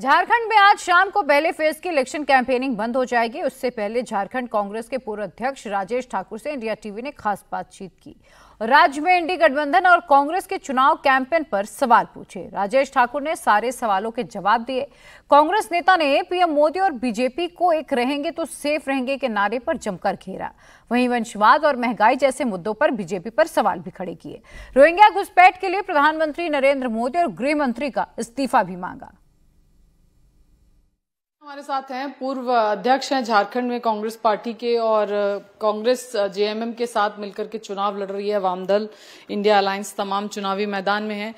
झारखंड में आज शाम को पहले फेज की इलेक्शन कैंपेनिंग बंद हो जाएगी उससे पहले झारखंड कांग्रेस के पूर्व अध्यक्ष राजेश ठाकुर से इंडिया टीवी ने खास बातचीत की राज्य में इंडी गठबंधन और कांग्रेस के चुनाव कैंपेन पर सवाल पूछे राजेश ठाकुर ने सारे सवालों के जवाब दिए कांग्रेस नेता ने पीएम मोदी और बीजेपी को एक रहेंगे तो सेफ रहेंगे के नारे पर जमकर घेरा वहीं वंशवाद और महंगाई जैसे मुद्दों पर बीजेपी पर सवाल भी खड़े किए रोहिंग्या घुसपैठ के लिए प्रधानमंत्री नरेंद्र मोदी और गृह मंत्री का इस्तीफा भी मांगा हमारे साथ हैं पूर्व अध्यक्ष हैं झारखंड में कांग्रेस पार्टी के और कांग्रेस जेएमएम के साथ मिलकर के चुनाव लड़ रही है वाम दल इंडिया अलायंस तमाम चुनावी मैदान में है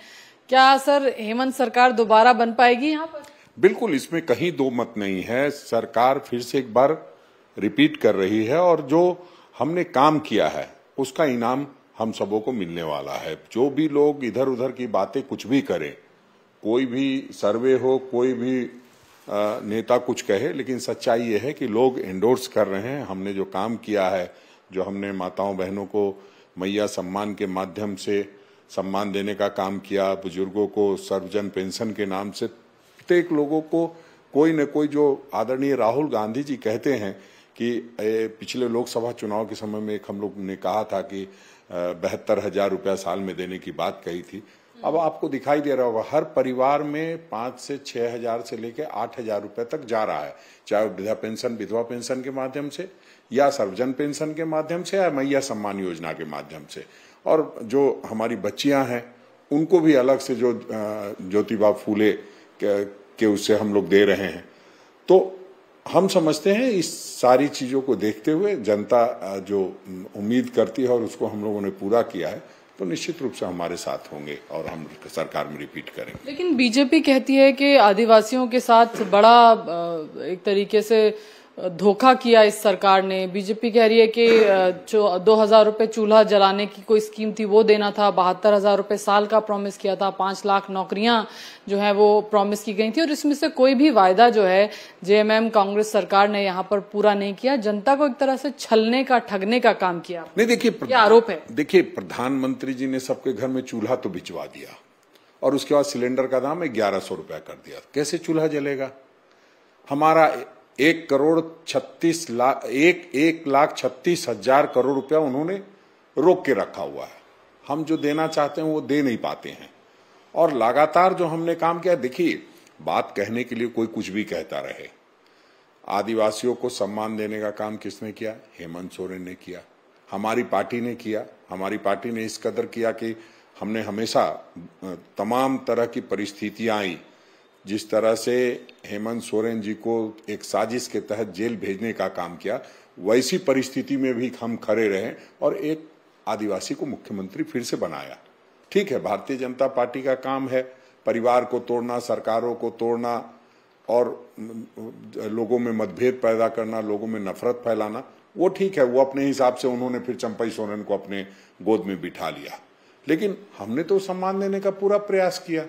क्या सर हेमंत सरकार दोबारा बन पाएगी यहाँ पर बिल्कुल इसमें कहीं दो मत नहीं है सरकार फिर से एक बार रिपीट कर रही है और जो हमने काम किया है उसका इनाम हम सबों को मिलने वाला है जो भी लोग इधर उधर की बातें कुछ भी करें कोई भी सर्वे हो कोई भी नेता कुछ कहे लेकिन सच्चाई ये है कि लोग एंडोर्स कर रहे हैं हमने जो काम किया है जो हमने माताओं बहनों को मैया सम्मान के माध्यम से सम्मान देने का काम किया बुजुर्गों को सर्वजन पेंशन के नाम से प्रत्येक लोगों को कोई न कोई जो आदरणीय राहुल गांधी जी कहते हैं कि पिछले लोकसभा चुनाव के समय में एक हम लोग ने कहा था कि बहत्तर हजार रुपया साल में देने की बात कही थी अब आपको दिखाई दे रहा होगा हर परिवार में पांच से छह हजार से लेकर आठ हजार रुपए तक जा रहा है चाहे वृद्धा पेंशन विधवा पेंशन के माध्यम से या सर्वजन पेंशन के माध्यम से या मैया सम्मान योजना के माध्यम से और जो हमारी बच्चियां हैं उनको भी अलग से जो ज्योतिबा फूले के उससे हम लोग दे रहे हैं तो हम समझते हैं इस सारी चीज़ों को देखते हुए जनता जो उम्मीद करती है और उसको हम लोगों ने पूरा किया है तो निश्चित रूप से हमारे साथ होंगे और हम सरकार में रिपीट करेंगे लेकिन बीजेपी कहती है कि आदिवासियों के साथ बड़ा एक तरीके से धोखा किया इस सरकार ने बीजेपी कह रही है कि जो दो हजार रूपये चूल्हा जलाने की कोई स्कीम थी वो देना था बहत्तर हजार रूपये साल का प्रॉमिस किया था पांच लाख नौकरियां जो है वो प्रॉमिस की गई थी और इसमें से कोई भी वायदा जो है जेएमएम कांग्रेस सरकार ने यहाँ पर पूरा नहीं किया जनता को एक तरह से छलने का ठगने का काम किया नहीं देखिए आरोप है देखिये प्रधानमंत्री जी ने सबके घर में चूल्हा तो भिजवा दिया और उसके बाद सिलेंडर का दाम ग्यारह सौ रुपया कर दिया कैसे चूल्हा जलेगा हमारा एक करोड़ छत्तीस लाख एक एक लाख छत्तीस हजार करोड़ रुपया उन्होंने रोक के रखा हुआ है हम जो देना चाहते हैं वो दे नहीं पाते हैं और लगातार जो हमने काम किया देखिए बात कहने के लिए कोई कुछ भी कहता रहे आदिवासियों को सम्मान देने का काम किसने किया हेमंत सोरेन ने किया हमारी पार्टी ने किया हमारी पार्टी ने इस कदर किया कि हमने हमेशा तमाम तरह की परिस्थितियां आई जिस तरह से हेमंत सोरेन जी को एक साजिश के तहत जेल भेजने का काम किया वैसी परिस्थिति में भी हम खड़े रहे और एक आदिवासी को मुख्यमंत्री फिर से बनाया ठीक है भारतीय जनता पार्टी का काम है परिवार को तोड़ना सरकारों को तोड़ना और लोगों में मतभेद पैदा करना लोगों में नफरत फैलाना वो ठीक है वो अपने हिसाब से उन्होंने फिर चंपई सोरेन को अपने गोद में बिठा लिया लेकिन हमने तो सम्मान देने का पूरा प्रयास किया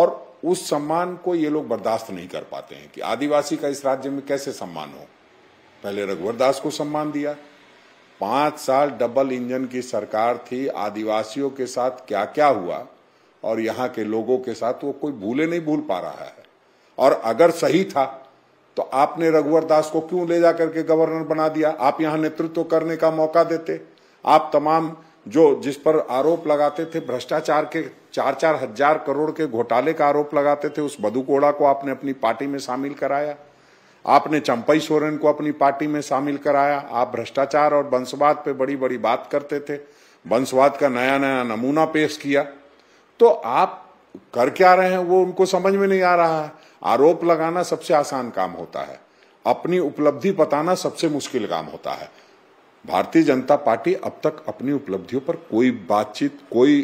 और उस सम्मान को ये लोग बर्दाश्त नहीं कर पाते हैं कि आदिवासी का इस राज्य में कैसे सम्मान हो पहले रघुवर दास को सम्मान दिया पांच साल डबल इंजन की सरकार थी आदिवासियों के साथ क्या क्या हुआ और यहाँ के लोगों के साथ वो कोई भूले नहीं भूल पा रहा है और अगर सही था तो आपने रघुवर दास को क्यों ले जाकर के गवर्नर बना दिया आप यहां नेतृत्व करने का मौका देते आप तमाम जो जिस पर आरोप लगाते थे भ्रष्टाचार के चार चार हजार करोड़ के घोटाले का आरोप लगाते थे उस मधुकोड़ा को आपने अपनी पार्टी में शामिल कराया आपने चंपई सोरेन को अपनी पार्टी में शामिल कराया आप भ्रष्टाचार और वंशवाद पे बड़ी बड़ी बात करते थे वंशवाद का नया नया नमूना पेश किया तो आप कर क्या रहे हैं वो उनको समझ में नहीं आ रहा है आरोप लगाना सबसे आसान काम होता है अपनी उपलब्धि बताना सबसे मुश्किल काम होता है भारतीय जनता पार्टी अब तक अपनी उपलब्धियों पर कोई बातचीत कोई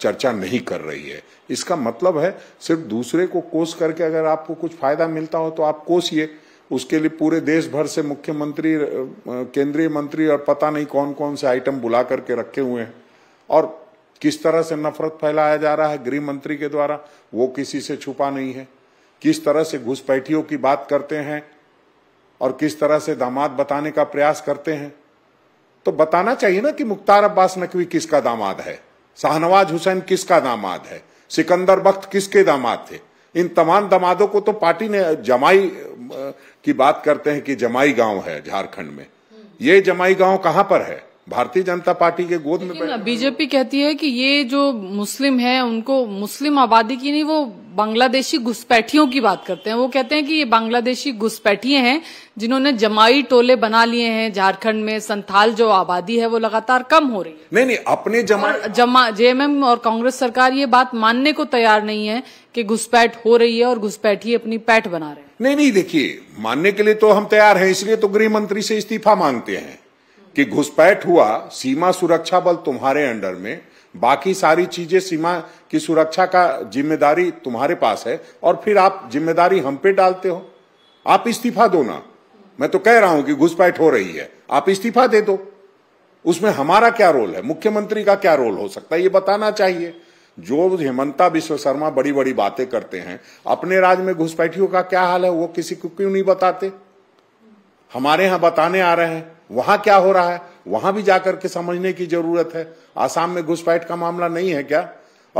चर्चा नहीं कर रही है इसका मतलब है सिर्फ दूसरे को कोस करके अगर आपको कुछ फायदा मिलता हो तो आप कोसिए उसके लिए पूरे देश भर से मुख्यमंत्री केंद्रीय मंत्री और पता नहीं कौन कौन से आइटम बुला करके रखे हुए हैं और किस तरह से नफरत फैलाया जा रहा है गृह मंत्री के द्वारा वो किसी से छुपा नहीं है किस तरह से घुसपैठियों की बात करते हैं और किस तरह से दामाद बताने का प्रयास करते हैं तो बताना चाहिए ना कि मुख्तार अब्बास नकवी किसका दामाद है शाहनवाज हुसैन किसका दामाद है सिकंदर बख्त किसके दामाद थे इन तमाम दामादों को तो पार्टी ने जमाई की बात करते हैं कि जमाई गांव है झारखंड में ये जमाई गांव कहां पर है भारतीय जनता पार्टी के गोद में बीजेपी कहती है कि ये जो मुस्लिम है उनको मुस्लिम आबादी की नहीं वो बांग्लादेशी घुसपैठियों की बात करते हैं वो कहते हैं कि ये बांग्लादेशी घुसपैठिए हैं जिन्होंने जमाई टोले बना लिए हैं झारखंड में संथाल जो आबादी है वो लगातार कम हो रही है नहीं नहीं अपने जमा जमा जेएमएम और कांग्रेस सरकार ये बात मानने को तैयार नहीं है कि घुसपैठ हो रही है और घुसपैठी अपनी पैठ बना रहे हैं नहीं नहीं देखिए मानने के लिए तो हम तैयार हैं इसलिए तो गृह मंत्री से इस्तीफा मांगते हैं कि घुसपैठ हुआ सीमा सुरक्षा बल तुम्हारे अंडर में बाकी सारी चीजें सीमा की सुरक्षा का जिम्मेदारी तुम्हारे पास है और फिर आप जिम्मेदारी हम पे डालते हो आप इस्तीफा दो ना मैं तो कह रहा हूं कि घुसपैठ हो रही है आप इस्तीफा दे दो उसमें हमारा क्या रोल है मुख्यमंत्री का क्या रोल हो सकता है ये बताना चाहिए जो हेमंता विश्व शर्मा बड़ी बड़ी बातें करते हैं अपने राज्य में घुसपैठियों का क्या हाल है वो किसी को क्यों नहीं बताते हमारे यहाँ बताने आ रहे हैं वहां क्या हो रहा है वहां भी जाकर के समझने की जरूरत है आसाम में घुसपैठ का मामला नहीं है क्या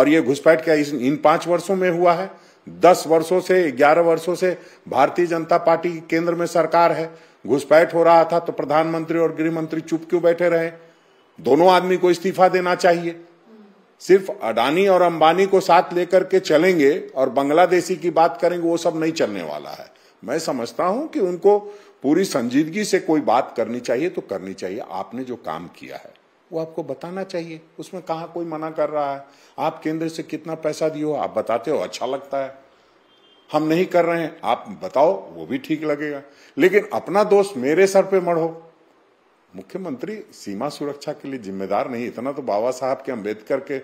और ये घुसपैठ क्या इस, इन पांच वर्षों में हुआ है दस वर्षों से ग्यारह वर्षों से भारतीय जनता पार्टी केंद्र में सरकार है घुसपैठ हो रहा था तो प्रधानमंत्री और गृह मंत्री चुप क्यों बैठे रहे दोनों आदमी को इस्तीफा देना चाहिए सिर्फ अडानी और अंबानी को साथ लेकर के चलेंगे और बांग्लादेशी की बात करेंगे वो सब नहीं चलने वाला है मैं समझता हूं कि उनको पूरी संजीदगी से कोई बात करनी चाहिए तो करनी चाहिए आपने जो काम किया है वो आपको बताना चाहिए उसमें कहा कोई मना कर रहा है आप केंद्र से कितना पैसा दियो आप बताते हो अच्छा लगता है हम नहीं कर रहे हैं आप बताओ वो भी ठीक लगेगा लेकिन अपना दोष मेरे सर पे मढ़ो मुख्यमंत्री सीमा सुरक्षा के लिए जिम्मेदार नहीं इतना तो बाबा साहब के अंबेडकर के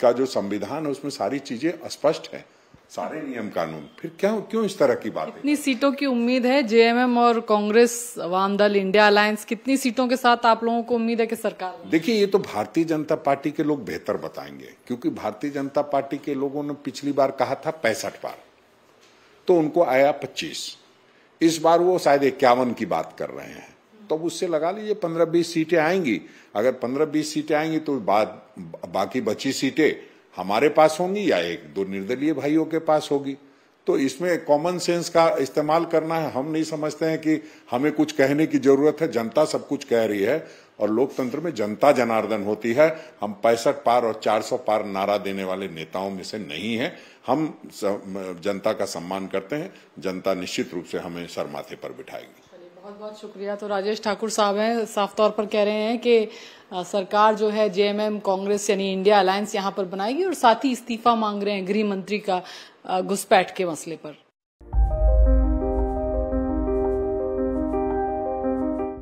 का जो संविधान है उसमें सारी चीजें स्पष्ट है सारे नियम कानून फिर क्या क्यों इस तरह की बात इतनी है? सीटों की उम्मीद है जेएमएम और कांग्रेस अवाम दल इंडिया अलायंस कितनी सीटों के साथ आप लोगों को उम्मीद है कि सरकार देखिए ये तो भारतीय जनता पार्टी के लोग बेहतर बताएंगे क्योंकि भारतीय जनता पार्टी के लोगों ने पिछली बार कहा था पैंसठ बार तो उनको आया पच्चीस इस बार वो शायद इक्यावन की बात कर रहे हैं तो उससे लगा लीजिए पंद्रह बीस सीटें आएंगी अगर पंद्रह बीस सीटें आएंगी तो बाकी बची सीटें हमारे पास होंगी या एक दो निर्दलीय भाइयों के पास होगी तो इसमें कॉमन सेंस का इस्तेमाल करना है हम नहीं समझते हैं कि हमें कुछ कहने की जरूरत है जनता सब कुछ कह रही है और लोकतंत्र में जनता जनार्दन होती है हम पैंसठ पार और 400 पार नारा देने वाले नेताओं में से नहीं है हम जनता का सम्मान करते हैं जनता निश्चित रूप से हमें सर माथे पर बिठाएगी बहुत बहुत शुक्रिया तो राजेश ठाकुर साहब हैं साफ तौर पर कह रहे हैं कि सरकार जो है जेएमएम कांग्रेस यानी इंडिया अलायंस यहां पर बनाएगी और साथ ही इस्तीफा मांग रहे हैं गृह मंत्री का घुसपैठ के मसले पर